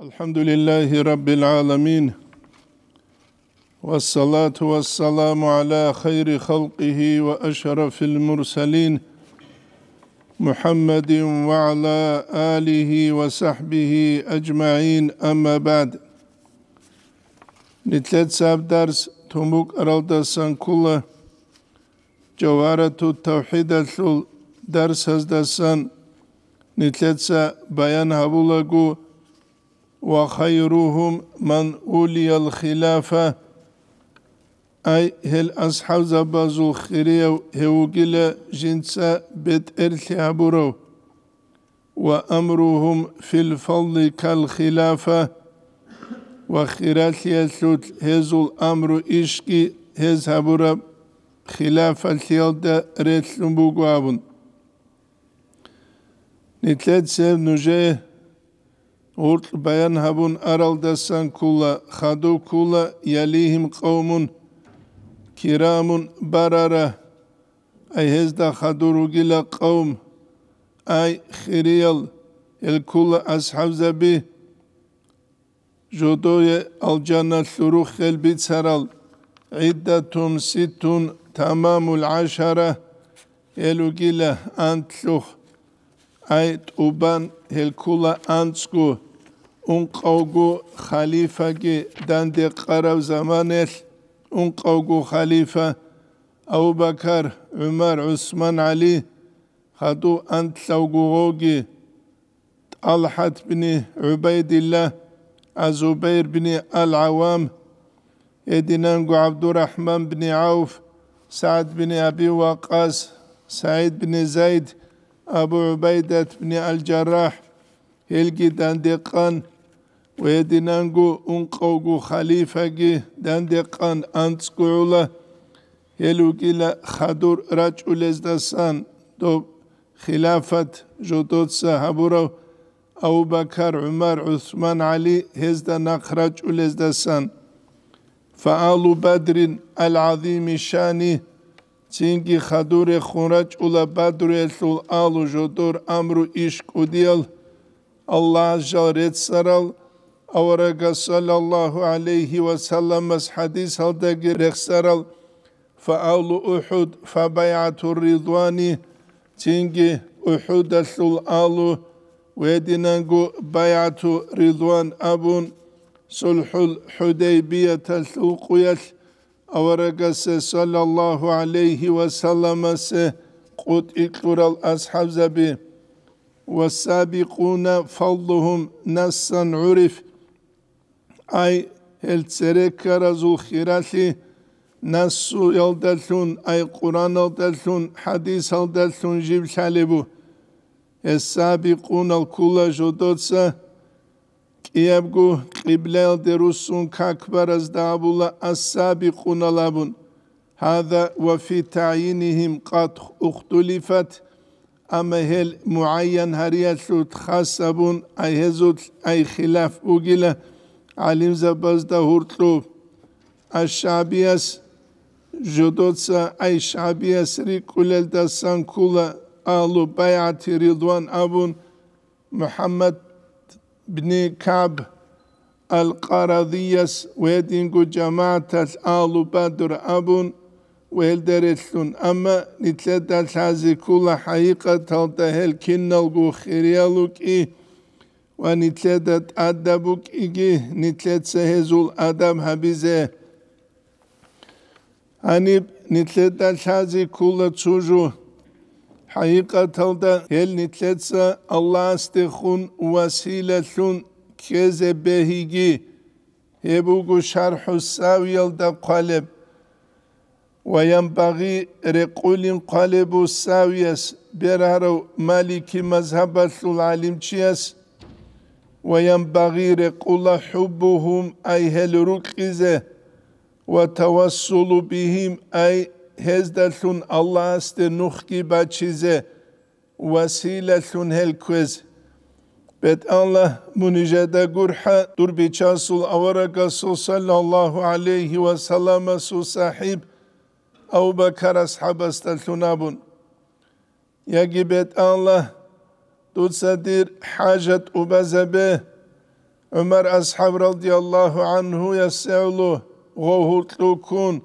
الحمد لله رب العالمين والصلاة والسلام على خير خلقه وأشرف المرسلين محمد وعلى آله وصحبه أجمعين أما بعد نتلت ساب درس تموك أرالدا سانكولا جوارة التوحيد الثل درس هزدسان نتلت بيان هبولاقو وخيرهم من أولي الخلافة أي هل أصحاب زبازو خيريو هوغيلا جنسا بيت إرثي إرثيابورو وأمرهم في الفضل كالخلافة وخيرات يسوت هزو الأمر إشكي هزهابورا خلافة رسل ريتسنبوغوابن نتلات سيب نجيه Urt aral araldessen kula hadu kula yalihim kavmun kiramun barara ay hezda haduru gila kavm ay khiriyal el kula ashab zabi jodoye alcana suru helbit saral iddatun sittun tamamul aşara elu gila antluh ay tuban el helkula antsku اون قوگو خليفة جي دند قرب زمانش اون قوگو خليفة او بكر عمر عثمان علي خدو أنت لوگوگی طلحة بن عبيد الله عبیر بن العوام يدينانجو عبد الرحمن بن عوف سعد بن أبي وقاص سعيد بن زيد أبو عبیدت بن الجراح هلقي داندقان Ve dinangu wedinangu unqawgu khalifagi dandeqan antskuula helugila khadur raculesdasan do khilafat jodotsa haburav Abu Bakar, Umar, Osman, Ali hezda nakhraç ulezdasan. Faalu Bedrin el azim şani çünkü hadur khuraç ula Bedr el alu jodur amru iş kudiyal Allah jaret saral أورق صلى الله عليه وسلم حديث هل دقي رخصر فأول أحد فبيعة الرضوان تنجي أحد الثلال ويدنانجو بيعة رضوان أبون صلح الحديبية الثوقيت أورقس صلى الله عليه وسلم قد إقر الأصحاب زبي والسابقون فضلهم نسا عرف أي هلتريكا رزو خيراتي نسو يلدلون أي قران يلدلون حديث يلدلون جيب شالبو السابقون الكل جودوتسا كيابغو قبل يلدرسون كاكبر از دابولا السابقون لابون هذا وفي تعيينهم قد اختلفت أما هل معين هريتلوت خاصة بون أي هزوت أي خلاف أوجيله alimza bazda hurtlub ashabiyas judotsa ay shabiyas rikulel da sankula alu bayati ridwan abun محمد بن كعب القرضيس ويدينجو جماعة آل بدر أبون ويلدرتلون أما نتلدى تازي كل حقيقة تلتهل كنالغو خريالوك إيه ve nitledet addebuk iki nitletse hezul adam habize hani nitledet şazi kulla çocuğu Hakikatelde hel nitletse Allah istihun vesilesun keze behigi hebugu şerhu savyelde kalb ve yenbagi rekulin kalebu savyes berharu maliki mezhebesul alimçiyes وينبغي رقل حبهم أي هل ركزة وتوسل بهم أي هزدلون الله استنخكي نخكي وسيلة هل كوز بيت الله منجد قرحة دور بيچاسل أورق صلى الله عليه وسلم سو صاحب أو بكر أصحاب استلتنابون يجب بيت الله tutsedir hacet ubezebe Ömer ashab radıyallahu anhu yesevlu gohutlukun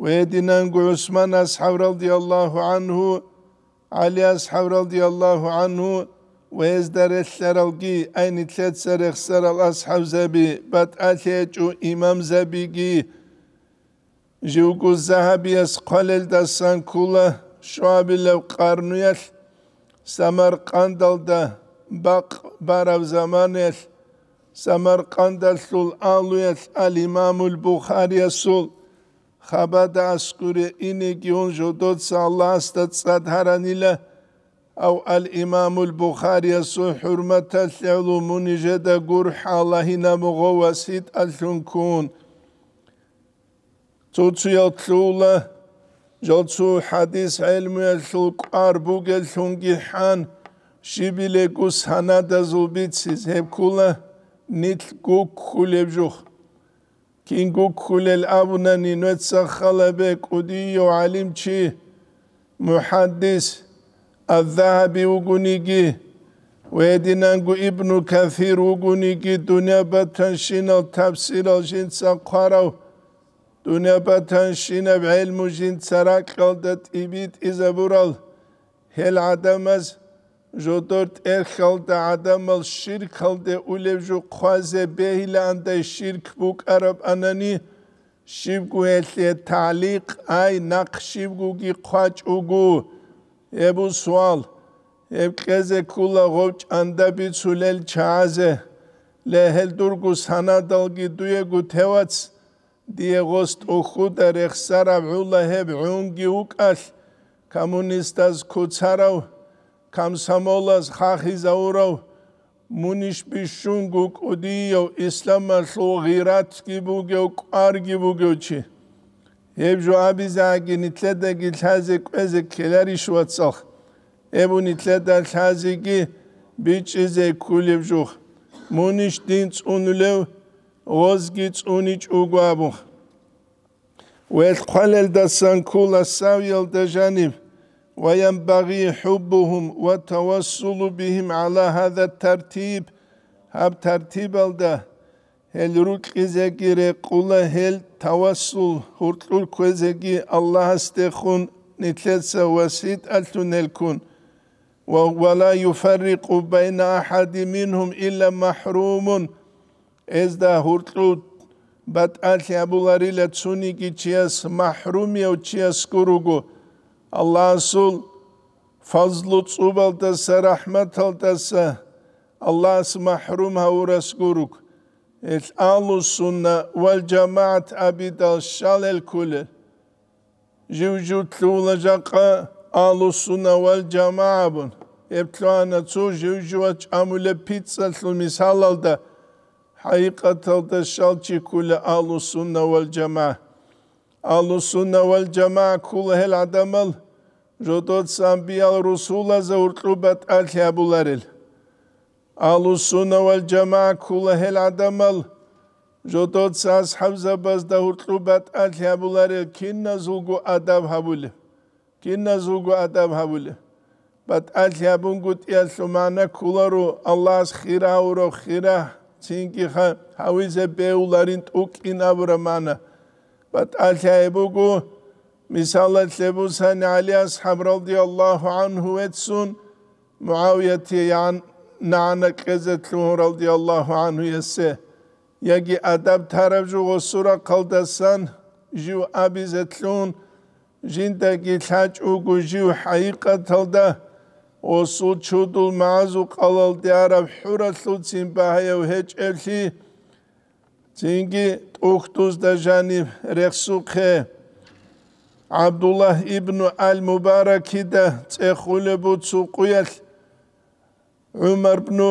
ve yedinen Osman ashab radıyallahu anhu Ali ashab radıyallahu anhu ve ezdere seralgi aynı tet serek al ashab zebi bat ateçu imam zebigi Jivgu zahabi eskalel dasan kula şuabilev karnuyel samarqandalda baqbaravzamanesh samarqandal sul aluyesh al imamul bukhariya sul خبدا اسكوري اني جون جودود صلى استت صدهرانيلا او الامام البخاري سو حرمت العلومون جدا غور حالهنا مغوسيد الشنكون توتسيا تلولا جلسو حدیث علم یشل قار بوگل حان شیبیل گو سند از او بیت سیز هب کلا نیت گو کلی بجوخ کین گو کلی الابنا نینویت دیو علیم چی محدیث الذهبی او گونیگی و ایدینان ابن کثیر او دنیا بطن شینال تفسیر آجین سا Dunyapatan şine ve ilmujin tsarak kaldı tibit ize bural. Hel adamaz, jodort er kaldı adamal şirk kaldı ulevju kvaze behile anda şirk buk arab anani. Şibgu etliye talik ay nak şibgu ki kvaç ugu. Ebu sual, eb keze kula govç anda bir sulel çaze. Lehel durgu sana dalgi duyegu tevats. Ebu sual, დიეგოს ტუხუდერე ხსარა ვულაჰებ უნგი უკალ კომუნისტას ქუცარავ კამსამოლას ხახიზაურავ მუნიშ ბიშუნგ უკუდიო ისლამა ლუღირაცკი ბუგე ყარგი ბუგეჩი ებჟო აბიზაგი ნიტლედაგი ლაზე ყეზე ქელარი შუაცხ ებუნი ლედა ლაზიგი ბიჭიზე კულიბჟუ მუნიშ დინ წუნლევ وزجت تسوني تشوغوابو ويتقلل دسان كل الساوي الدجانب وينبغي حبهم والتوصل بهم على هذا الترتيب هب ترتيب الدا هل ركي زكير قول هل توصل هرتل كوزكي الله استخون نتلسى وسيت التنلكون ولا يفرق بين أحد منهم إلا محروم ezda hurtlut bat alhi abularilat suni ki çiyas mahrum yav çiyas kurugu Allah sul fazlu tsubaltasa rahmet altasa Allah'sı mahrum havuras guruk el alu sunna vel cemaat abidal şal el kule jivju tlulajaqa alu sunna vel cemaabun ebtluana tsu jivju aç amule pizza tlu misalalda hakikaten şal çi kul ahlu sunne vel cemaa ahlu sunne vel cemaa kul hel adamel rodot sanbiyal rusula zavur rubet al kabularil alu sunne vel cemaa kul hel adamal rodot saz havza bazda davur rubet al kabularil kinna zulgu adab habul kinna zulgu adab habul bat al kabun gut el kularu Allah's khira uro khira ცინკი ხა ჰავიზე ბეულარინ ტუკინავრა მანა ბატალჰაიბუგუ მისალათლებუსან ალი ასჰაბ რადიალლაჰუ ანჰუ ეთსუნ მუავიათი ან ნანა კეზეთლუ რადიალლაჰუ ანჰუ ესე яги адаб тарафжу гусура қалдасан жив абизетлун жиндаги лҳаҷ угу жив ҳаиқаталда ოსულ ჩუდულ მაზუ ყალალ დიარავ ჰურა ლუცინ ბაჰევ ჰეჭელი ძინგი ტუხტუს და ჟანი რეხსუხე აბდულაჰ იბნუ ალ მუბარაკი და წეხულებუ წუყუელ უმარ ბნუ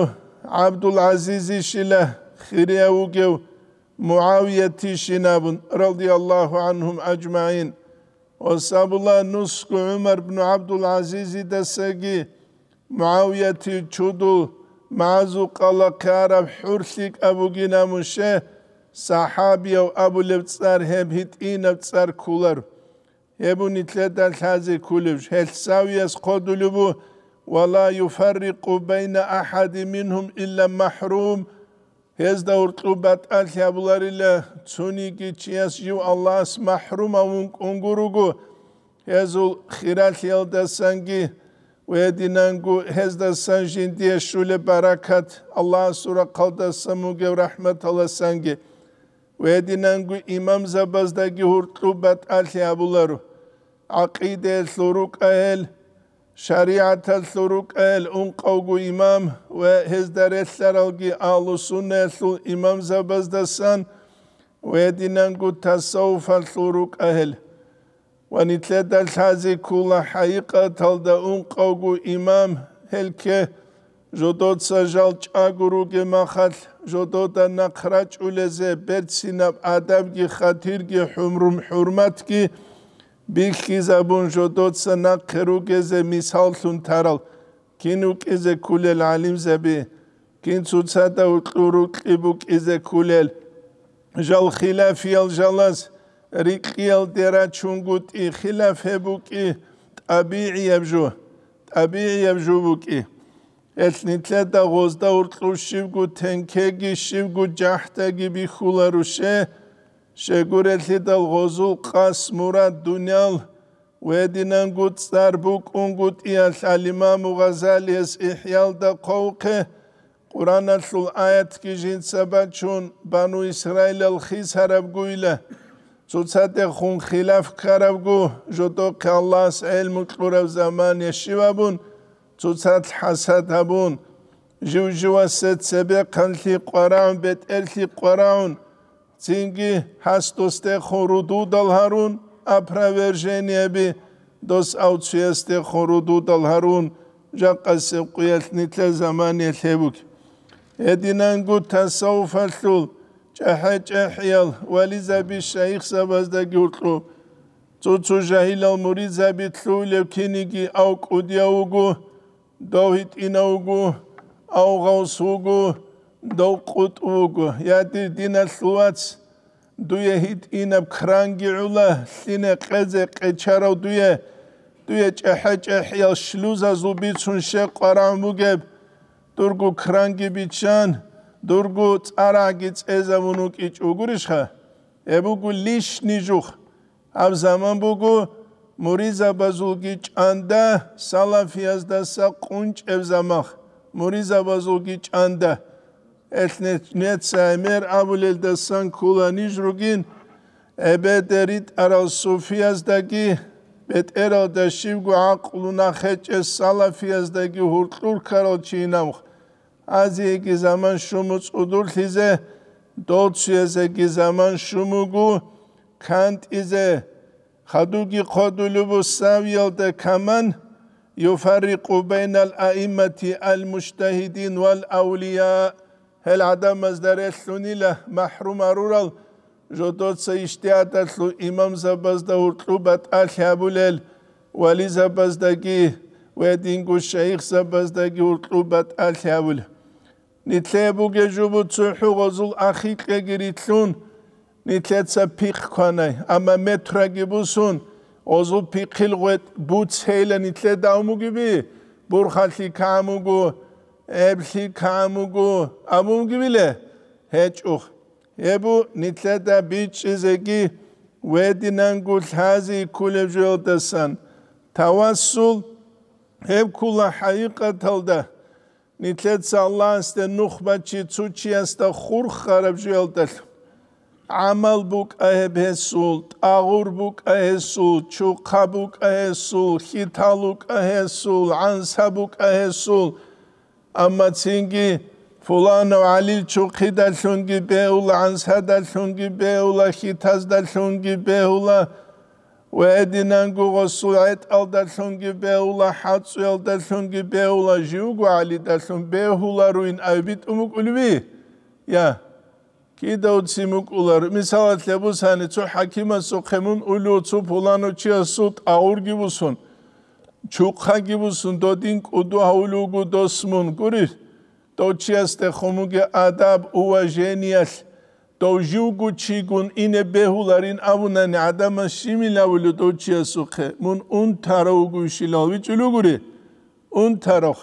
აბდულ აზიზი შილა ხირია უგევ მუავია თიშინაბუნ რადიალლაჰუ ანჰუმ აჯმაინ ოსაბულა ნუსკუ უმარ ბნუ აბდულ აზიზი და სეგი معاویتی چودو معزو قلقارب حرسیک ابو گینا مشه صحابی و ابو لبتسر هب هیت این ابتسر کولر هبو نتله در تازه کولوش هل ساوی از قدولو بو ولا يفرق بين أحد منهم إلا محروم Hez de urtlubat alkablar ile tuni geçiyas yu Allah'as mahruma ungurugu. Hez ul khiral yelda sangi ويدنانغو هزدا سانجين دي شول بركات الله سورة قلدا سموغ ورحمة الله سانجي ويدنانغو إمام زبازداغي هرتلو بات ألي أبولارو عقيدة ثروك أهل شريعة ثروك أهل أنقوغو إمام وهزدا رثلالغي آل سنة إمام زبازدا سان ويدنانغو تصوف ثروك أهل ვანიცედა საზი კულა ჰაიყა თალდა უნყოგუ იმამ ჰელკე ჟოდოცა ჟალჭაგურუ გემახალ ჟოდოდა ნახრაჭულეზე ბერცინავ ადამგი ხათირგი ჰუმრუმ ჰურმატკი ბიხიზაბუნ ჟოდოცა ნახერუგეზე მისალთუნ თარალ კინუკეზე კულელ ალიმზები კინცუცადა უტყურუ კიბუკეზე კულელ ჟალხილა ფიალ ჟალას რიყიელ დერა ჩუნგუტი ხილაფებუკი ტაბიიებჟუ ტაბიიებჟუბუკი ეთნიცა და ღოსდა ურტლუშივგუ თენქეგი შივგუ ჯახტაგი ბიხულარუშე შეგურეთი და ღოზუ ყას მურა დუნიალ ვედინან გუცარ ბუკუნ გუტია სალიმა მუღაზალიეს იჰიალ და ყოუქე ყურანალ სულ აიათკი ჟინცაბა ჩუნ ბანუ ისრაილელ ხის არაბგუილა ცუცადე ხუნ ხილაფ ქარავგუ ჟოტო ქალას ელმ ყურავ ზამან ეშივაბუნ ცუცად ჰასადაბუნ ჟუჟუასე ცებე ქანლი ყარავ ბეტელი ყარავ ცინგი ჰასტოსტე ხორუდუ დალჰარუნ აფრავერჟენიები დოს აუციესტე ხორუდუ დალჰარუნ ჟაყასე ყიალნი თლე ზამან ელებუკ ედინანგუ თასაუფალთულ ჭეჰეჭეჰიელ ველიზაბის შეიხ საბაზდაგი ურტყო წუცუ ჟაჰილალ მურიზაბი თლუილევ ქინიგი აუ კუდია უგუ დოვიტინა უგუ აუ ღავს უგუ დოვ ყუტ უგუ იადირ დინა ლუაც დუე ჰიტინა ბქრანგი ულა ლინე ყეზე ყეჩარავ დუე დუე ჭეჰეჭეჰიელ შლუზა ზუბიცუნ შეყვარამ უგებ თურგუ ქრანგი ბიჩან დურგუ წარაგი წეზა ვუნუკი ჭუგურიშხა ებუგუ ლიშნი ჯუხ ამ ზამანბუგუ მურიზა ბაზულგი ჭანდა სალაფიას და საყუნჭებს ამახ მურიზა ბაზულგი ჭანდა ეთნეთ ნეცაიმერ აბულელ და სანკულანი ჟრუგინ ებედერით არალ სუფიას დაგი ეტერო და შივგუ აყლუნა ხეჭე სალაფიას დაგი ჰურტურ ქაროჩინამხ ازی کی زمان شومت ادول خیزه دوتی از کی زمان شومگو کند ایزه خدوجی خدولو بسایل ده کمان يفرق بين الأئمة المجتهدين والأولياء هل عدم مصدر السنة محروم رورال جدود سيشتيات السلو إمام زباز ده طلبت أخياب الليل ولي زباز ده ودينغو الشيخ زباز ده طلبت أخياب الليل ნიტლებუ გეჟუბუ ცუჰუ ღოზულ ახი ყეგირი თუნ ნიტლეცა ფიხ ქანაი ამა მეთრა გიბუსუნ ოზულ ფიხილ ღვეთ ბუ ცეილა ნიტლე დაუმუგიბი ბურხალი ქამუგუ ებლი ქამუგუ ამუგიბილე ჰეჭუხ ებუ ნიტლე და ბიჭიზეგი ვედინანგუ ლაზი ქულებჟოდასან თავასულ ებ ქულა ჰაიყა თალდა ნიცეც ალანს და ნუხმაჩი წუჩიას და ხურხარებჟელდელ ამალბუკაებესულ აღურბუკაესულ ჩუხაბუკაესულ ხითალუკაესულ ანსაბუკაესულ ამაცინგი ფულანო ალი ჩუხიდა შუნგი ბეულ ანსადა შუნგი ბეულა ხითაზდა შუნგი ბეულა ვედინან გუღოსულაეთ ალდა თონგი ბეულა ჰაცველ და თონგი ბეულა ჟუგვალი და თონ ბეულარუინ აიბიტ უმკულვი ია კიდევ ციმკულარ მისალათებუსანი ცო ჰაკიმასო ხემუნ ულუ ცო ფულანო ჩიასუტ აურგიბუსონ ჩუხაგიბუსონ დოდინ კუდუ აულუგუ დოსმონ გური დოჩიასტე ხომუგე ადაბ უვაჟენიას то жугу чигун ине бехуларин авунани адама шимилавлу дочиасухе мун ун тарогу шилави чулугури ун тарох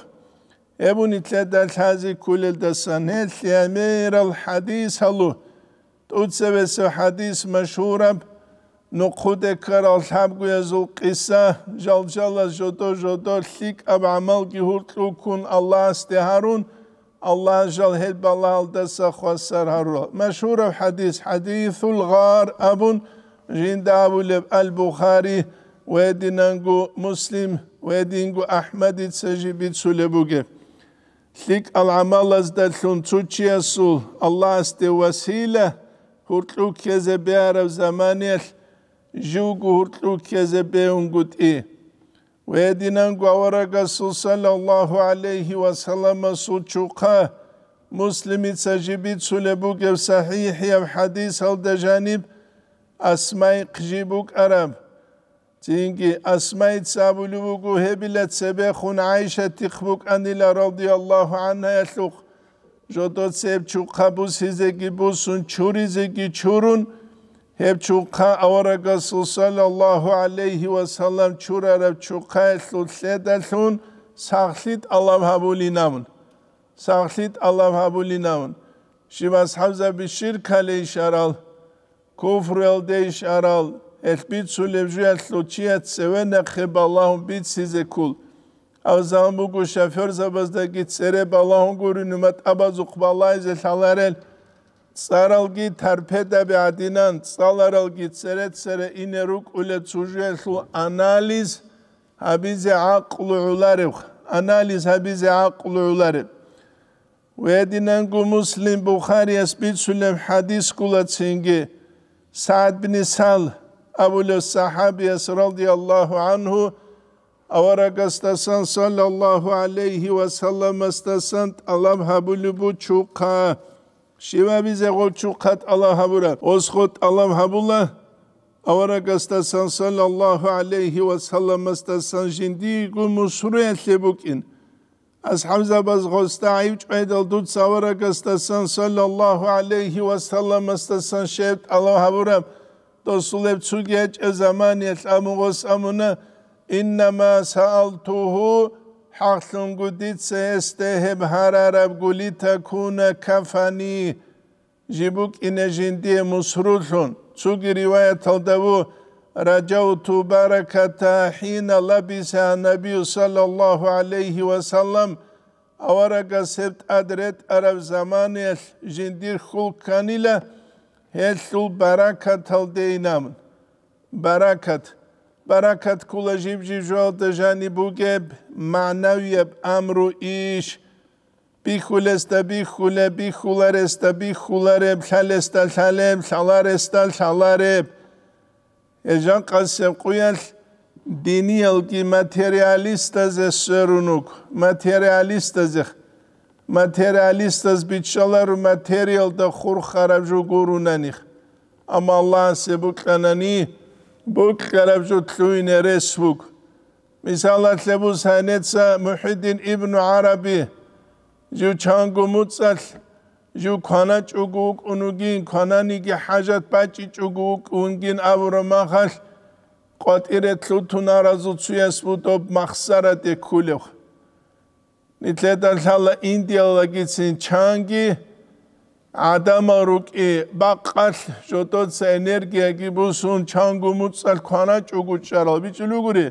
эбуни тледа лази кулел да санел ямерал хадис алу тутсевес хадис машурам нукуде карал хабгуязу қисса жалжала жото жото лик абамал ки хуртукун аллах стехарун الله جل هل بلال دس خسر هر مشهور حديث حديث الغار أبو جند أبو لب البخاري ويدنانجو مسلم ويدنجو أحمد تسجي بتسلبوجي لك العمال ازداد تشي أسول الله استي وسيلة هرتلوك كيزة بيارة زمانيل جوجو هرتلو كيزة قد إيه ويدينان قوارا قصو صلى الله عليه وسلم سوچوقا مسلمي تجيبي تسولبو قو صحيح يو حديث هل دجانب اسمائي قجيبو قرب تينكي اسمائي تسابلوبو قو هبلا تسبه خون عايشة تخبو قانيلا رضي الله عنها يتلوخ جوتو تسيب چوقا بو سيزيكي بو سن چوري زيكي چورون ჰებ ჩუხა ავარაგასუ სალალლაჰუ ალეიჰი ვასალამ ჩურარებ ჩუხა ლუსედალუნ სახლით ალავჰაბულინამუნ სახლით ალავჰაბულინამუნ შიბას ჰავზა ბიშირკალე შარალ კუფრელ დე შარალ ესბიცულებ ჟალუჩიათ სევენა ხებალაჰუ ბიციზე კულ ავზამბუ გუშაფორ ზაბაზდა გიცერებ ალაჰუ გურინუმატ აბაზუ ყბალაიზე სალარელ Saralgi gi tarpedebe adinan salaral seret tseret ineruk ule tsujeslu analiz habize aklu ularev analiz habize aklu ularev ve edinan gu muslim bukhari esbit sülem hadis kulat singi Sa'd bin Sal Abul Sahabiyas radiyallahu anhu Avara gastasan sallallahu aleyhi ve sellem estasan Allah habulu bu çuka შევაბი ზეღოჩუ ყატ ალა ჰაბურა ოსხოთ ალა ჰაბულა ავარაგასტა სანსალალლაჰუ ალეიჰი ვასალამ ასტასან ჯინდი გუმუსურე ლებუკინ از حمزه باز غسته عیب چوید الدود ساورا گستسن صلی الله علیه و سلم استسن شیبت الله هبورم رسول hep su geç e zaman yet amu gos amuna innema saaltuhu حقل قديت استهب هررب قلت تكون كفني جيبوك إن جندي مسرول سوق رواية الدو رجوت بركة حين لبس النبي صلى الله عليه وسلم أورق سبت أدرت أرب زمان جندير خلقانيلا هل بركة الدينام بركة برکت کل جیب جیب جال دجانی بوگه معنوی امر و ایش بی خول است بی خول بی است بی خولر خلستا است خل خلر از جان اجان قسم قویل دینی از سرونوک متریالیست از متریالیست از بیچالر و متریال دا خور خراب جو گرو اما الله سبک کننیخ ბუქხერაბშუ თუინე რესბუქ მისალათლებუ სანეცა მუჰიდინ იბნუ არაბი ჟუ ჩანგუ მუცალ ჟუ ქანა ჭუგუ უკუნუგინ ქანანიგი ჰაჟად ბაჭი ჭუგუ უკუნგინ ავრო მახალ ყოტირე თლუთუნ არაზუ ცუეს ბუდობ მახსარა დეკულევ ნიტლედან ლალა ინდიალა გიცინ ჩანგი ადამარუკი ბაყალ ჯოტოც ენერგია გიბუსუნ ჩანგუმუცალ ქანა ჭუგუჭარო ბიჭლუგური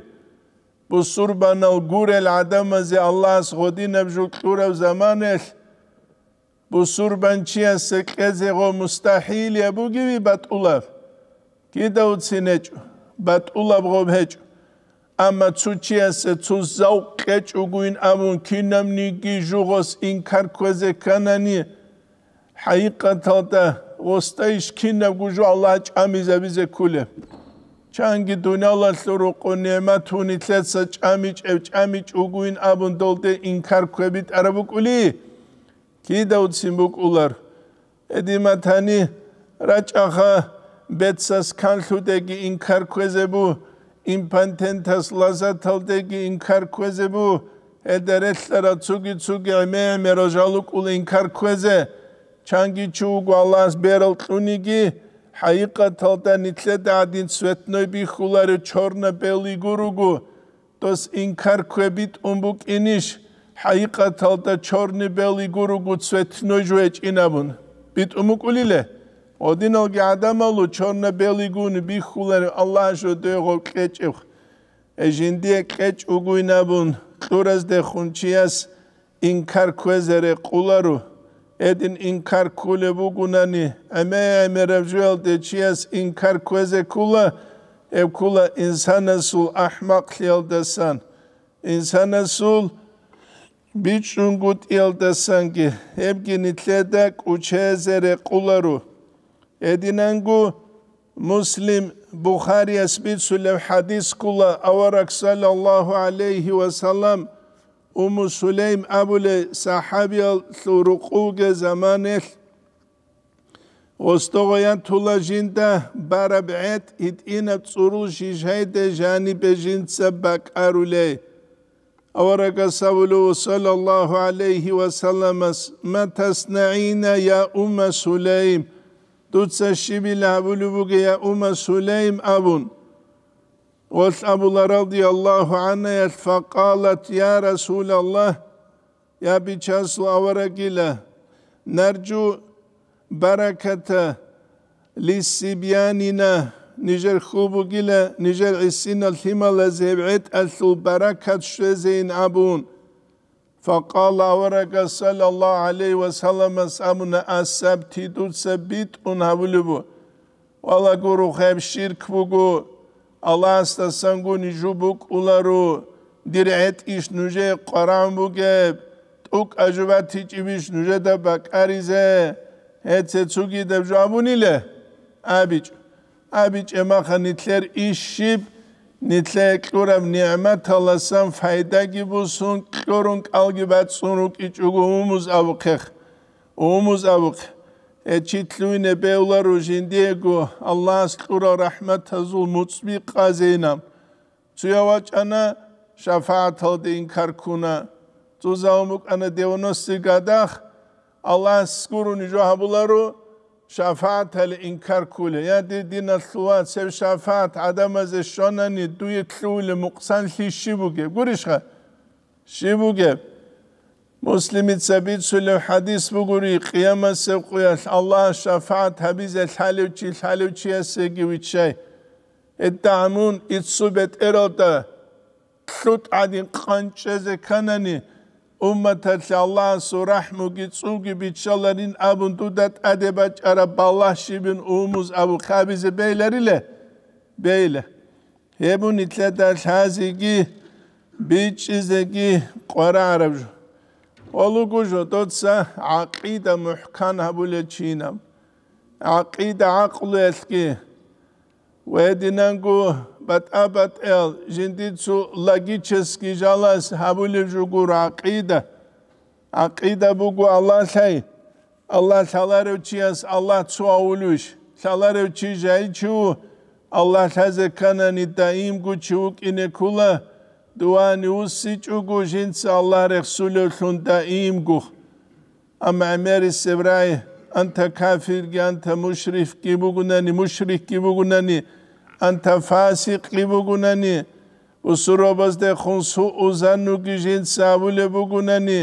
ბუსურბანალ გურელ ადამაზე ალლას ღოდინებ ჟუკურევ ზამანელ ბუსურბანჩია სეკეზეღო მუსტაჰილია ბუგივი ბატულავ კიდევ ცინეჭ ბატულავ ღობეჭ ამა ცუჩიასე ცუზაუ ყეჭუგუინ ამუნ ქინამნიგი ჟუღოს ინქარქვეზე ქანანია ჰაიკათათა ოსტა ისქინა გუჟო ალა ჭამიზა ბიზე ქულე ჩანგი დუნალა სრო ყონემა თუნი წეცა ჭამი ჭევ ჭამი ჭუგუინ აბონ დოლტე ინქარქვები ტარბუკული კიდევ ციმბუკულარ ედიმათანი რაჭახა ბეცას კანლუდეგი ინქარქვეზებუ იმფანტენტას ლაზათალდეგი ინქარქვეზებუ ედერეთლა რაცუგი ცუგი მე მეროჟალუკული ინქარქვეზე ჩანგიჩუ გვალას ბერლ ტუნიგი ჰაიყა თალდა ნიცე დადინ სვეთნოი ბიხულარე ჩორნა ბელი გურუგუ დოს ინქარქვებით უმბუკინიშ ჰაიყა თალდა ჩორნი ბელი გურუგუ სვეთნოი ჟვე ჭინაბუნ ბიტუმუკულილე ოდინო გადამალუ ჩორნა ბელი გუნი ბიხულარე ალლაჟო დეღო ყეჭევ ეჟინდი ყეჭ უგუინაბუნ ტურაზ დე ხუნჩიას ინქარქვეზერე ყულარუ edin inkar kulebu gunani eme merevcuel de çiyes inkar kueze kula ev kula insan sul ahmak yeldesan insana sul biçun gut yeldesan ki hep genitledek uçezere kularu edinengu Muslim Bukhari esbitsu lev hadis kula avarak sallallahu aleyhi ve sellem ام سليم أبو لسحابي سرقوگ زمانش وستغيان تولا جنده باربعات هد این تصورو شیشه ده جانی به جند سبک اروله أورك سولو صلى الله عليه وسلم ما تصنعين يا أم سليم دوتس الشبل أبو يا أم سليم أبون وسأبو رضي الله عنها فقالت يا رسول الله يا بيشاس أورقلة نرجو بركة لسبياننا نجر خوبو قلة نجر عسين الثمة لزيبعت أثو بركة شزين أبون فقال أورق صلى الله عليه وسلم سأمنا أسبتي دو سبيت أنها ولبو والله قرو خيب شرك بقو Аласта сангуни жубук улару, дирет иш нуже қарам букеб, тук ажува тичивиш нуже да бакаризе, хетсе цуги деб жабуниле, абич, абич эмаха нитлер ишшиб, нитле клурам ниъмат аласан файдаги бусун, клурун калги бацунук ич угу умуз авукех, умуз авукех. چیتلوی بیولا روژندی گو الله از قرا رحمت هزو مصبی قازینم چویا واج انا شفاعت ها دین کرکونا تو زاموک انا دیونستی گدخ الله از قرو نجاها بولارو şefaat el inkar kule ya dediğine suat sev şefaat adam az şonani duye kule muksan şi şibuge gurişha şibuge Müslim-i Sebid Sülü hadis bu guri kıyama sevkuyel Allah şefaat habize halevçi halevçiyesi gibi şey. İddamun itsubet erota, şut adin kançeze kanani ummetet Allah su rahmu gitsu gibi çalarin abun dudat adebaç araballah şibin umuz abu kabize beyleriyle beyle. Hebun itle der hazigi biçizegi qora arabcu. ოლუგუჟო თოცა აკიდა მუჰკანაბულე ჩინამ აკიდა აყლესკი ვედინანგუ ბატაბატელ ჟინდიცუ ლაგიჩესკი ჟალას ჰაბულე ჟუგურ აკიდა აკიდა ბუგუ ალლაჰი ალლაჰ ალარევჩიას ალლაჰ ცვაულუშ ალარევჩი ჟაიჩუ ალლაჰ ჰაზე კანანი დაიმგუ ჩუკინე ქულა دوان يوسي چوغوش انس الله رسول دائم ايمغو اما عمر السبراي انت كافر انت مشرف كي بوغناني مشرك كي بوغناني انت فاسق كي بوغناني وسرو بس ده خونسو اوزانو كي گجين ساول بوغناني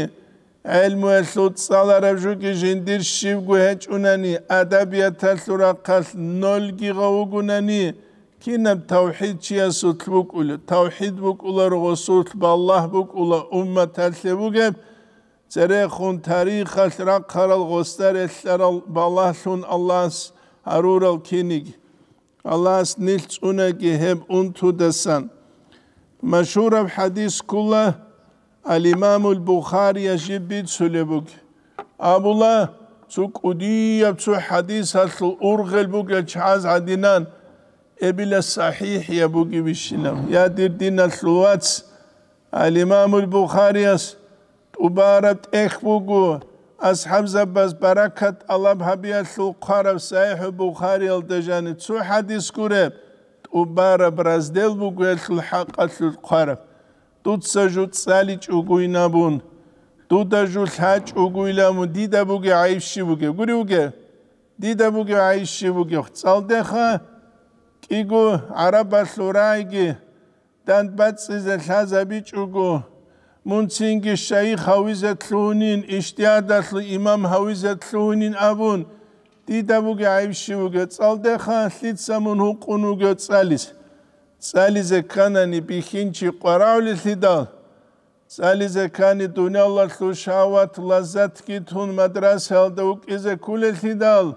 علم وحلوت صالة رجو گجين دير شيف گوهج اوناني ادبيات تلورا قتل نول گيغو گوناني кинем тавхид чия сутлукул тавхид букула рого сутба аллах букула умма талсевуге цере хун тариха сра карал гостар эллар балахун аллас арурал киниг аллас нилц унаги хем унту десан машура хадис кула ал имам аль бухари жибит сулебук абула цукудия цу хадис хасл ургел буге чаз адинан ابيله صحيح يا ابو كيبشنم يا دير دين الصوات الامام البخاري تبارت اخبوكو اصحاب زباس بركات الله بحبيا سوخرب صحيح البخاري الدجاني سو حديث كورب تبار برزدل بوكو الحق الخرب توت سجو تسالي چوغينابون توت جو لاچ اوغيلامو ديدا بوكي عيشي بوكي غوريوكي ديدا بوكي عيشي بوكي خصال دخا კიგო არაბას ლორაიგი დანბაცზე ლაზაბი ჭუგო მუნცინგი შეიხავიზე თუნინ ისტიადას იმამ ჰავიზე თუნინ აბუნ დიდავუგე აიშიუგე წალდე ხალიცამონ უყუნუგე წალის წალიზე კანანი ბიხინჩი ყარავლი სიდალ წალიზე კანი დუნიალას შავათ ლაზათკი თუნ მადრასალდა უკიზე ქულე სიდალ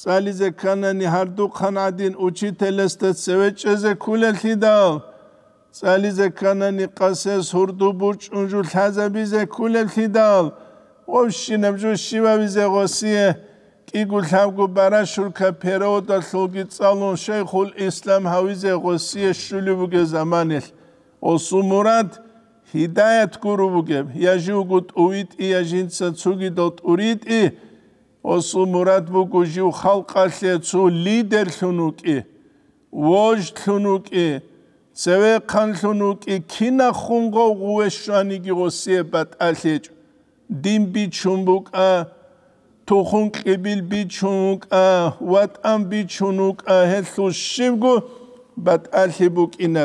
წალიზე ქანანი ჰარდუ ხანადინ უჩიტელეს და წევეჭეზე ქულელთიდავ წალიზე ქანანი ყასეს ჰურდუ ბურჭუნჯუ ლაზაბიზე ქულელთიდავ ოშინემ ჯოშივავიზე ღოსიე კიგუ ლავგუ ბარაშურკა ფერო და ლოგი წალონ შეხულ ისლამ ჰავიზე ღოსიე შულიბუგე ზამანელ ოსუ მურად ჰიდაიათ გურუბუგე იაჟუგუტ უვიტ იაჟინცა ცუგი დოტ ურიტი ოსუ მურად ბუგუჟი ხალყალეცუ ლიდერ ლუნუკი ვოჟ ლუნუკი ცევე ხან ლუნუკი ქინა ხუნგო უეშანი გიოსიებად ალეჭ დიმბი ჩუმბუკა თუხუნ ყიბილ ბიჩუნკა ვატან ბიჩუნკა ჰესუ შიმგუ ბატ ალიბუკინა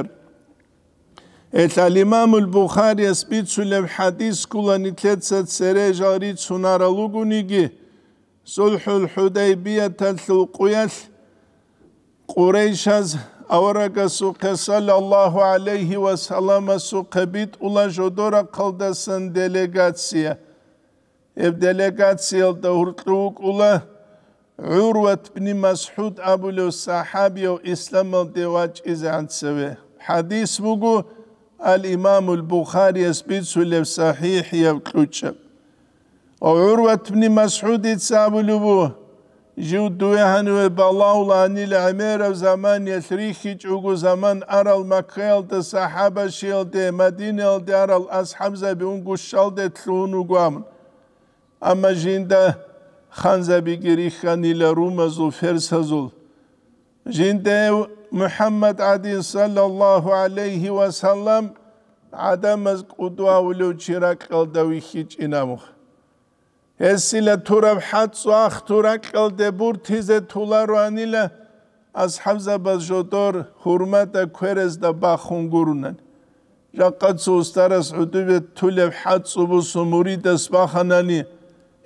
ეს ალიმამ ალბუხარი ასბიცულ ჰადის კულანი თეცა ცერეჟარი ცუნარალუგუნიგი صلح الحديبية الثوقيس قريشة أورق سوق صلى الله عليه وسلم سوق بيت أولا جدورة قلدسا دلقاتسيا إب دلقاتسيا الدهورتوك أولا عروة بن مسحود أبو لو صحابي وإسلام الدواج إذا عنسوه حديث بقو الإمام البخاري يسبيت سلف صحيح يبقوشك وعروة بن مسعود تسابلو بوه جو دوهن وبالاولا نيل عمير لعمیر و زمان یتریخی چوگو زمان ارال مکیل ده صحابه شیل ده مدینه ده ارال از حمزه به اون گوشال ده تلونو گوامن اما جینده خانزه بگریخانی لرومز و فرسزول جینده محمد عدین صلى الله عليه وسلم عدم از قدوا ولو چیرک قلدوی خیچ ایناموخ ესილა თუ რა ჰაცო ახთუ რა კლდებურთიზე თულარვანილა ასჰაბზაბას ჟოტორ ჰურმატა ქერეს და ბახუნგურუნან ჟაკაცუ სტარას უდუბე თულე ჰაცუ ბუსუმური და სვახანანი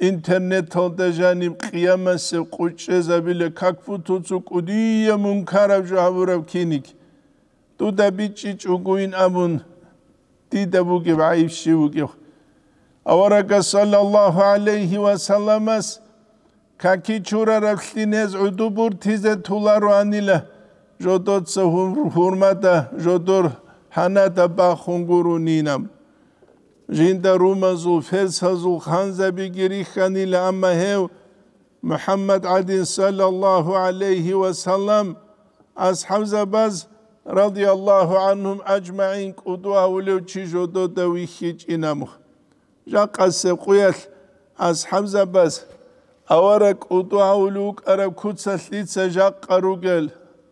ინტერნეტთან დაჟანი ყიამასე ყუჭე ზაბილე ქაკფუთუცუ კუდია მუნქარავ ჟავურავ ქინიკ თუ და ბიჭი ჭუგუინ ამუნ დიდა ბუგი ვაიფში ბუგი Avaraka sallallahu aleyhi ve sellemes kaki çura rakhtines udubur tize tularu anile jodot se hurmata jodur hanata bahunguru ninam jinda rumazu felsazu khanza bi girikhanile amma hev Muhammed adin sallallahu aleyhi ve sellem ashab zabaz radiyallahu anhum ajma'in kudua ulev çijodo da vihiç inamuh ჟაყასე ყუეს ას ჰამზაბას ავარა კუტაულუკ არა ქუცალიცა ჟაყარუგელ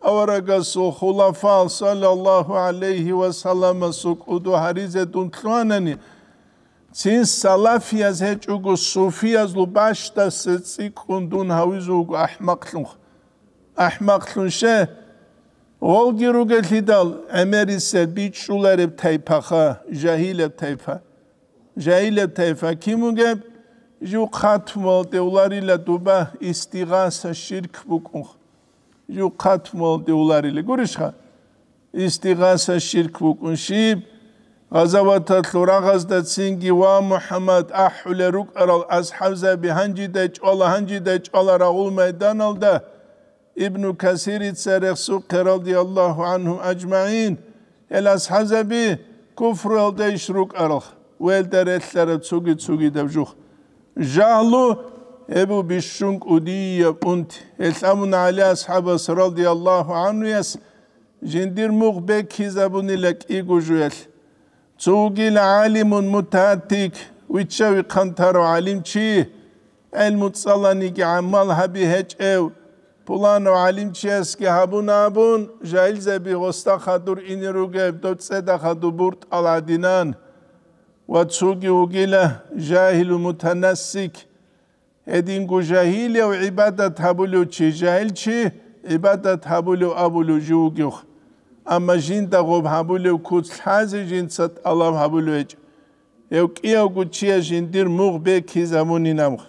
ავარაგასო ხულაფა სალალლაჰუ ალეიჰი ვასალამა სუკუდუ ჰარიზე დუნთვანანი წინ სალაფიას ეჭუგუ სუფიას ლუბაშტა სიკუნდუნ ჰავიზუგ აჰმაკლუნ აჰმაკლუნშე ვოლგირუგელიდალ ემერისე ბიჩულერებ თაიფახა ჟაჰილებ თაიფახა Jaila tayfa kimugeb ju katmal deularıyla duba istigasa şirk bukunx. Ju katmal deularıyla görüşha. Istigasa şirk bukun şib. Gazavatat luragazda singi va Muhammed ahule ruk aral ashabza bihanci deç ola hanci deç ola raul meydan alda. İbn Kasir itserek sukke radiyallahu anhum ecmain. El ashazabi kufru alda işruk aral welteretsere zugi zugi der juch jahlu ebu bishunk udiye und esamun ali ashabas radiyallahu anhu yes jindir mugbek hizabuni lek igujuyel zugi alimun mutatik uçavi kantaru alimçi el mutsalaniki ammal habi heç ev Pulano alimçi eski habun abun, jailze bi hosta hadur inirugev, dotse da haduburt aladinan.'' وتسوقي وقيلة جاهل متنسك هدين جاهل أو عبادة تابلو تشي جاهل تشي عبادة تابلو أبو لجوجو أما جين تغوب هابلو كوت حاز جين سات الله هابلو إج يو كي أو كتشي جين دير مغ بك هي زمني نامغ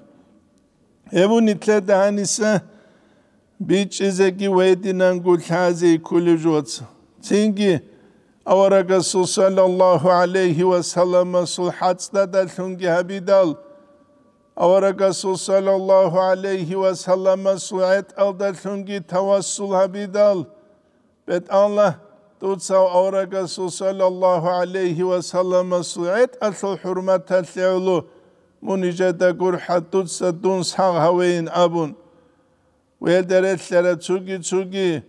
أبو نتلا دهانيسا بيتش إزاكي ويدين أنغو حاز يكولو جوتس تينجي Our Rasul sallallahu aleyhi ve sellem sulhatsta da şungi habidal. Our Rasul sallallahu aleyhi ve sellem suayet alda şungi tavassul habidal. Bet Allah tutsa our Rasul sallallahu aleyhi ve sellem suayet asıl hürmet tesevlu. Municede gurhat tutsa dun sağ haveyin abun. Ve deretlere çugi çugi.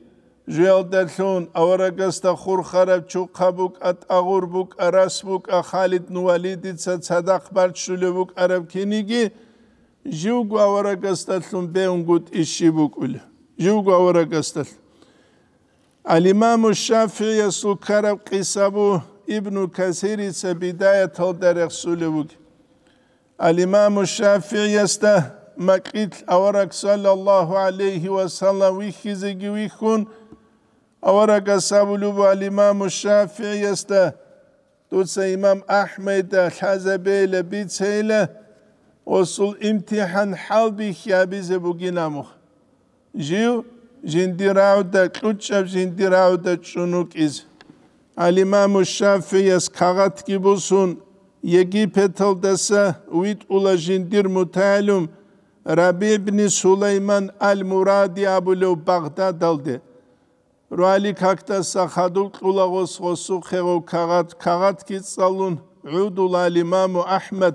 ჟეალდალუნ ავარაგასთა ხურხარაბ ჩუხაბუკ ატაღურბუკ არასბუკ ახალიდ ნუალიდიცა ცადახბარჩულებუკ არაბქინიგი ჟიუგუ ავარაგასთალუნ ბეუნგუტ იშიბუკულ ჟიუგუ ავარაგასთალ ალიმამუ შაფიია სუკარაბ ყისაბუ იბნუ კასირიცა ბიდაიათალ დარეხსულებუკ ალიმამუ შაფიიასთა مكيت أورك صلى الله عليه وسلم ويخزي ويخون أورك سابلوب الإمام الشافعي يستا توسى إمام أحمد الحزبيل بيتسيلة وصل امتحان حال بيخيا بيزي بوغينا مخ جيو جندي راودة كتشف جندي راودة چونوك إز الإمام الشافعي يس كغات كيبوسون يجي بيتل دسا ويت أولا جندير متعلم Rabbi ibn Süleyman el-Muradi Abulu Bagdad aldı. Ruali kakta sahadul kulagos gosu khego kagat kagat kit salun udul al imamu Ahmed.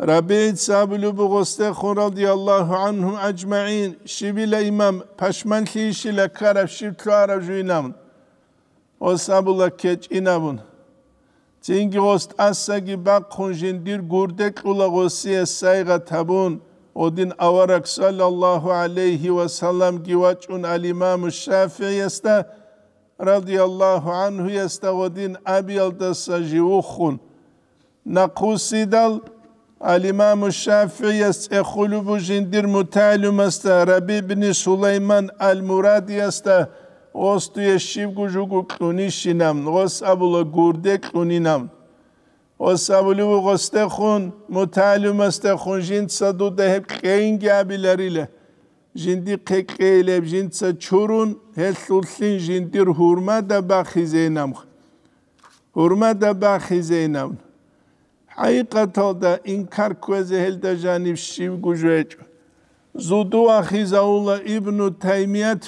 Rabi sabulu bu goste khon radiyallahu anhum ecma'in. Şibile imam paşman ki işile karab şibtu aracı inamın. O sabula keç inamın. წინგოს ტასაგი ბაყხუნჟინდირ გურდეკულაღოსი ესაიღა თაბუნ ოდინ ავარაკ სალალლაჰუ ალეიჰი ვასალამ გივაჭუნ ალიმამ შაფიი ესთა رضي الله عنه يستغدين أبي التسجيوخن نقوسي دل الإمام الشافعي يستخلب جندر متعلم است ربي بن سليمان المراد يستخلب ოსტუე შიგუჟუგუ კუნიშინამ ოსაბულა გურდე კუნინამ ოსაბული უგოსტე ხუნ მუთალუმასტე ხუნ ჟინცა დუდე ჰე კეინგაბილერილე ჟინდი ყეკელებ ჟინცა ჩურუნ ჰესულსინ ჟინდირ ჰურმა და ბახიზენამ ჰურმა და ბახიზენამ ჰაიყათო და ინკარქვეზე ჰელდა ჟანიბ შიგუჟუეჭ ზუდუ ახიზაულა იბნუ თაიმიათ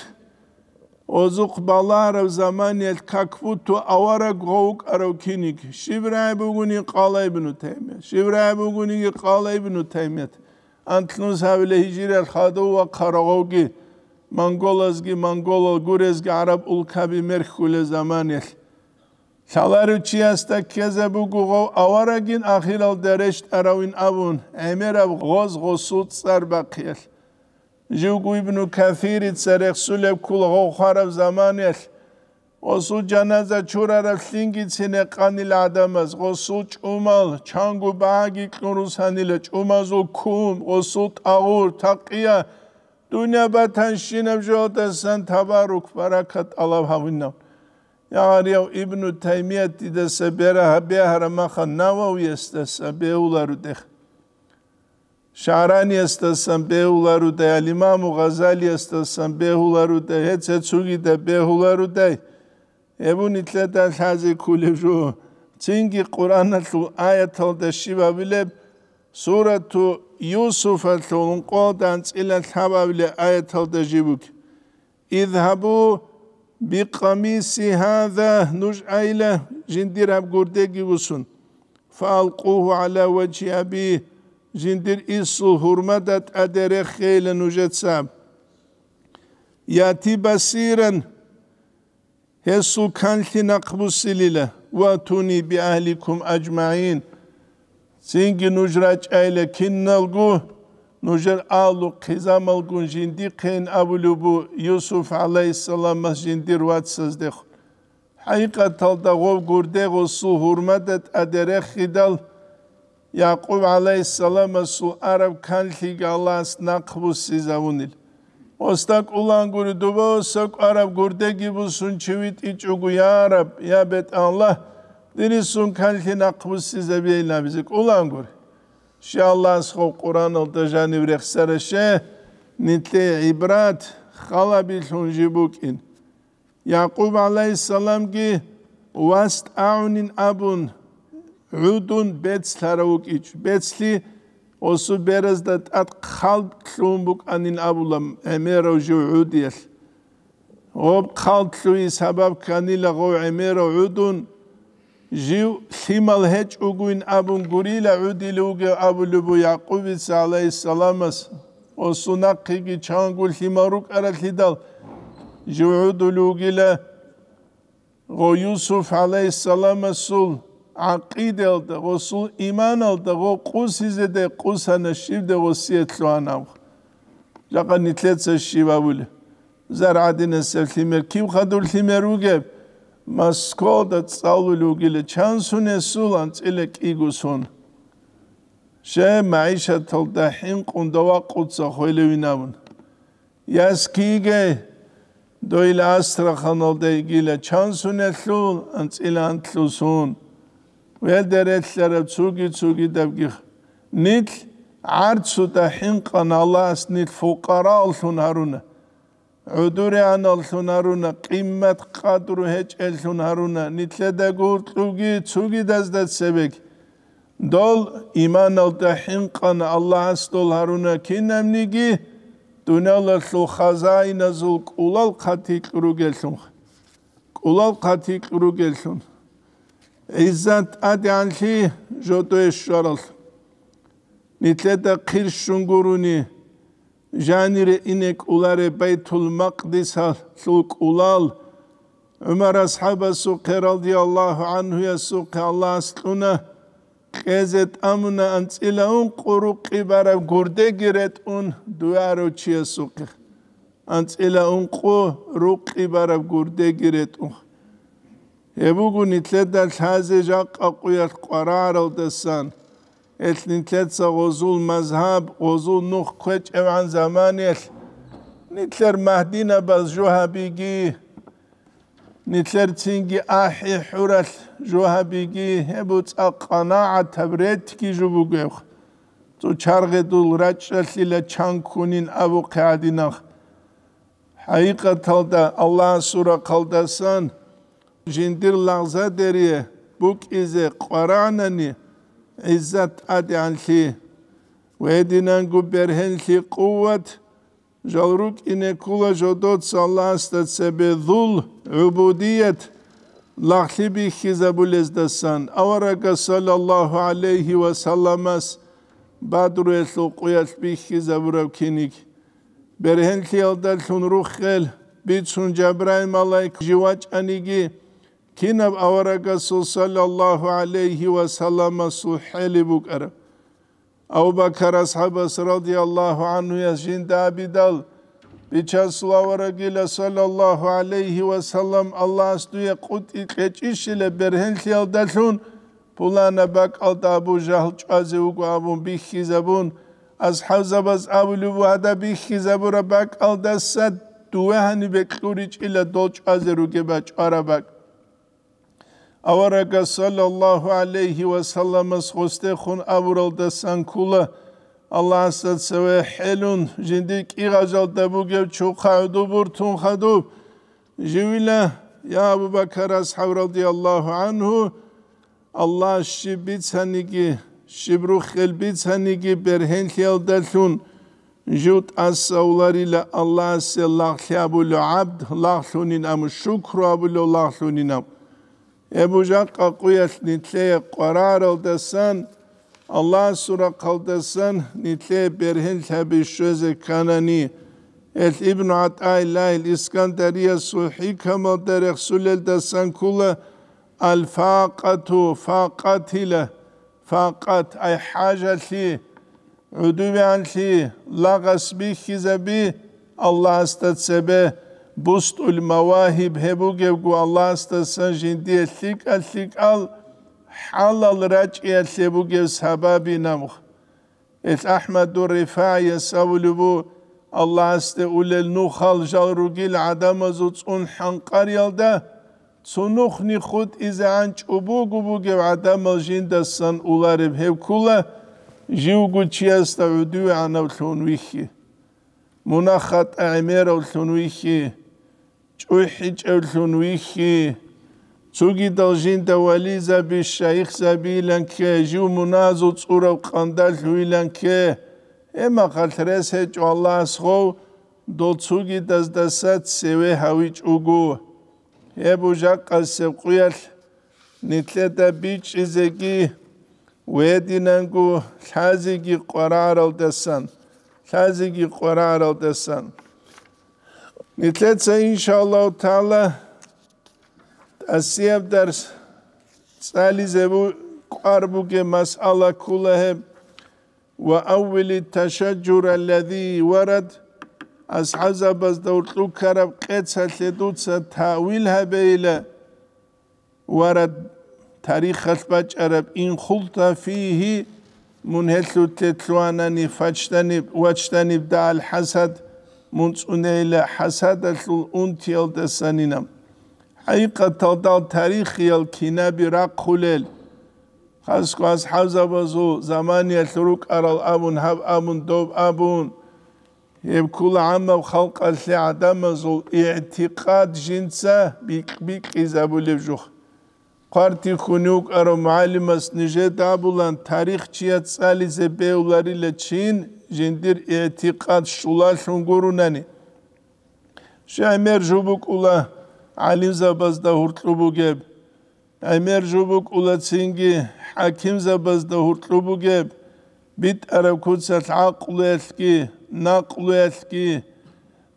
ოზუხ ბალარ ზამანიელ კაკუთუ ავარა გოუკარო ქინიკ შიბრაი ბუგუნი ყალაიბნუ თემე შიბრაი ბუგუნი ყალაიბნუ თემე ანთნუ ზავლე ჰიჯირალ ხადუ ვა ხარაგოგი მონგოლაზგი მონგოლო გურეზგი араბ ულკაბი მერხულე ზამანიელ ჩალარუჩიასტა ქეზა ბუგუღო ავარაგინ ახილალ დერეშტ არავინ აბუნ ემერავ ღოზ ღოსუ წარბაქიელ ჟუგუ იბნუ კაფირი წერეხსულებ ქულღო ხარავ ზამანიალ ოსუ ჯანაზა ჩურარა სინგიცინე ყანილ ადამას ოსუ ჭუმალ ჩანგუ ბააგი ქნურუსანილე ჭუმაზო ქუმ ოსუ ტაღურ თაყია დუნია ბათან შინებ ჟოდესან თაბარუკ ბარაკატ ალავ ჰავინა ნარიო იბნუ თაიმიათი და საბერა ბეჰრა მახა ნავავიესტა საბეულარუ დეხ Šarani asta sam behularu da je, ali imamu Gazali asta sam behularu da je, hece cugi da behularu da je. Ebu nitleta hazi kulevju. Cingi Kur'an'ı ayet oldu şiva bile, suratu Yusuf'a tulun qodan ila haba bile ayet oldu jibuk. İzhabu bi kamisi hâzâ nuj'a ile jindirab gurdegi usun. alquhu ala veci abih. جندر إيسو هرمدت أدري خيل نجد سام ياتي بصيرا هسو كانت نقبس لله واتوني بأهلكم أجمعين سينجي نجرج أيلا كنالقو نجر آلو قزام القون جندي قين أبلوبو يوسف عليه السلام جندر واتسزدخ حقيقة تلدغو قردغو سو هرمدت أدري خدال Yaqub aleyhisselam su arab kanliga alas naqbus sizavunil. Ostak ulan guru duba osak arab gurde gibi busun çivit iç ugu ya Arab ya bet Allah sun kanli naqbus size beyna bizik ulan guru. Şi Allah'ın sıkı Kur'an olta janib reksara şe nitli ibrat khala bilhun jibukin. Yaqub aleyhisselam ki vast aunin abun عودون بتسلروك إيش بتسلي وسو برز دات أت خالد كلومبوك أنين أبولم أميرو جو عوديل وب خالد كلوي سبب كاني لغو أميرو عودون جيو خيمال هج أقوين أبون قريلا عودي لوغي أبو لبو يعقوب عليه السلام وسو نقيقي چانقول خيماروك أرات لدال جو عودو لوغي لا غو يوسف عليه السلام السلام აყიდელ და ოსულ იმანალ და ო ყუსიზე და ყუსანა შივდე ო სიეთლანავ ჟაყა ნიტლეცე შივავული ზარადინე სელთიმერ ქიმ ხადულ თიმერ უგე მასკო და წავლული უგილე ჩანსუნე სულან წილე კიგუსონ შე მაიშა თოლ და ჰიმ ყუნდავა ყუცა ხოლევინავნ ياس კიგე დოილ ასტრახანოლ და იგილე ჩანსუნე სულ ან წილან თლუსონ ველდერეთლერა ცუგი ცუგი დაგი ნით არცუდა ჰინყან ალას ნით ფუყარა ალსუნარუნა უდურიან ალსუნარუნა ყიმმათ ყადრუ ჰეჭელსუნარუნა ნითლედა გურტუგი ცუგი დაზდაცებეგ დოლ იმან ალდა ჰინყან ალას დოლარუნა კინემნიგი დუნალსუ ხაზაინაზულ კულალ ხათი ყრუგელსუნ კულალ ხათი ყრუგელსუნ ეზანთ ადანში ჟოტო ეშარალ ნიტლეთა ხირ შუნგურუნი ჟანირე ინეკ ულარე ბეითულ მაკდისა სულკ ულალ უმარ ასჰაბასუ ქერალდი ალლაჰუ ანჰუ ესუ ქალასტუნა ყეზეთ ამუნა ანცილაუნ ყურუყი ბარა გურდეგირეთ უნ დუაროჩი ესუ ანცილაუნ ყურუყი ბარა გურდეგირეთ უნ يبوغو نتلت دل حازي جاق أقويت قرار ودسان اتل نتلت سا غزول مذهب غزول نوخ كويتش او عن زمان يتل نتلر مهدينا بز جوها بيجي نتلر تنجي آحي حرل جوها بيجي هبو تسا قناعة تبريت كي جوبو جوخ تو چرغ دول رجلت للا چان كونين أبو قاعديناخ حقيقة تلدا الله سورة قلدسان Jindir lağza deriye, buk izi qaranani, izzet adyanli, ve dinen guberhenli kuvvet, jalruk ine kula jodot sallah stat sebe dhul, ubudiyet, lahli bi hizabul izdasan, avaraga sallallahu aleyhi ve sallamas, badru etlu kuyat bi hizaburav kinik, berhenli aldal hunruh gel, bitsun cabrail malayk jivac anigi, Kine avara Resul sallallahu aleyhi ve sellama suheli bukara. Abu Bakar ashabas radiyallahu anhuya şimdi abidal. Biçan sulavara gila sallallahu aleyhi ve sellem Allah astuya kuti keçiş ile berhensi aldalun. Pulana bak alda Abu Jahl çazi ugu abun bihki zabun. Az havzabaz abu lüvada bihki zabura bak alda sad. Duvehani bekluriç ile dolç azeru gebaç arabak. Аварака саллаллаху алейхи ва саллама схостехун авралда санкула Аллах сатсаве хелун жиндик игажалда бугев чухауду буртун хадуб живила я Абу Бакар асхаб радияллаху анху Аллах шибит саниги шибру хелбит саниги берхен хелдалун جوت السولاري لا الله سي الله خيابو لعبد الله خلونين ام شكر ابو الله خلونين ام Ebu Ebuja kakuyas nitleye karar aldasan, Allah sura kaldasan, nitleye berhin tabi şöze kanani. Et İbn Atay Lail İskanderiye suhi kamal derek sulel dasan kula al faqatu faqat ile faqat ay hacati udüvenli la gasbi hizabi Allah istatsebe بوستول مواهب هبوگه گو الله است سنجین دیه سیک سیک آل حلال رچ ایه سبوگه سبابی نمخ ایس احمد و رفعی سولو بو الله است اول نوخال جال روگیل عدم از اون حنقر یلده سنوخ نی خود از انچ او بو گو بو گو عدم از جین دستان اولاری بهو کولا جیوگو چی است عدو عنو تونویخی. مناخات اعمیر او تونویخی. ჭუჰი ჭევლუნ ვიხი ცუგი დალჟინ და ვალიზა ბი შაიხ ზაბილან ქე ჟუ მუნაზუ წურავ ყანდალ ვილან ქე ემა ხალთრეს ჰე ჭო ალას ხო დო ცუგი დას დასა ცევე ჰავი ჭუგუ ებუ ჟაყას ყიალ ნიტლე და ბიჭი ზეგი ვედინანგუ ლაზიგი ყვარარალ დასან ლაზიგი ყვარარალ დასან نتلتسا إن شاء الله تعالى أسيب درس سالي زبو قاربك مسألة كلها وأول التشجر الذي ورد أس حزب أس دورتلو كرب قيتسا تلدوتسا تأويلها بيلا ورد تاريخ البج أرب إن خلط فيه منهل تتلواناني فاجتنب واجتنب دع الحسد მუნწუნეილა ჰასადა სულ უნთიელ დასანინამ ჰაიყათა დალ თარიხიელ ქინაბი რაკულელ ხასკვას ჰავზაბაზუ ზამანია ლურუკ არალ ამუნ ჰავ ამუნ დობ ამუნ ემ კულ ამა ხალყა სი ადამაზუ ეთიყად ჟინცა ბიკ ბიკ იზაბულებ ჟუხ ყარტი ხუნუკ არო მალიმას ნიჟე დაბულან თარიხ ჩიაცალიზე ბეულარილე ჩინ ჟინდირ ეთიყად შულა შუნგურუნანი შაიმერ ჟუბუკულა ალი ზაბაზ და ჰურტლუბუგებ აიმერ ჟუბუკულა ცინგი ჰაკიმ ზაბაზ და ჰურტლუბუგებ ბიტარა ქუცა აყლესკი ნაყლესკი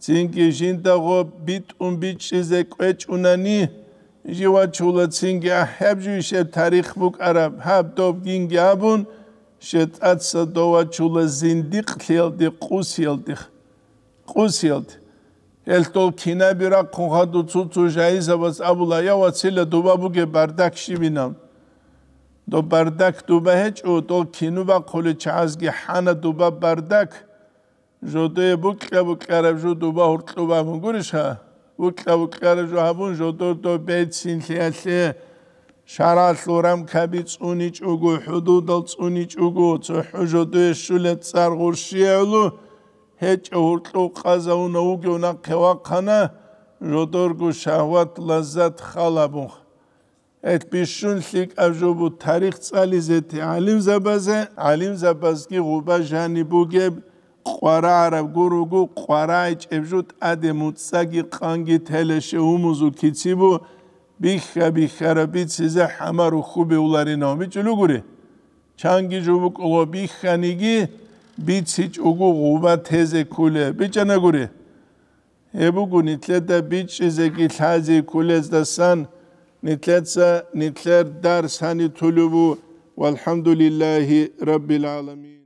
ცინგი ჟინდაღო ბიტუმ ბიჩიზე ყეჭუნანი ჟივაჩულა ცინგი აჰებჟიშე თარიხ ბუკარა ჰაბ დობ გინგი აბუნ შეტაცა დოვაჩულა ზინდი ყლიალდი ყუსიალდი ყუსიალდი ელტო ქინაბირა ხუხადუ ცუცუ ჟაიზავას აბულა ياვაცილა დუბაბუგე ბარდაკში ვინამ დო ბარდაკ დუბა ჰეჭუ დო ქინუბა ხოლი ჩაზგი ჰანა დუბა ბარდაკ ჟოდე ბუკებუ ყარებჟუ დუბა ურტუბა მუგურიშა ბუკებუ ყარებჟუ აბუნ ჟოდო დო ბეცინ ლიალე შარალურამ ხაბი წუნი ჭუგუ ჰუდუდალ წუნი ჭუგუ ცუჰუჟუდე შულე წარღურშიელუ ჰეჭე ურტლუ ყაზა უნა უგი უნა ქევა ხანა როდორგუ შაჰვატ ლაზად ხალაბუ ეთ ბიშუნ ლიკავჟუბუ თარიხ წალიზეთი ალიმ ზაბაზე ალიმ ზაბაზკი ღუბა ჟანი ბუგე ყვარა არა გურუგუ ყვარა ეჭებჟუ ადემუ წაგი ყანგი თელეში უმუზუ ქიციბუ ბიხა ბიხარა ბიცზე ჰამარ უხუბე ულარინო მიჭლუგური ჩანგი ჯუბ ყო ბიხანიგი ბიცი ჭუგუ უბა თეზე ქულე ბიჭანაგური ებუგუ ნიტლედა ბიჭიზე კი ლაზი ქულეს და სან ნიტლეცა ნიტლერ დარ სანი თულუბუ ვალჰამდულილაჰი რაბილალამინ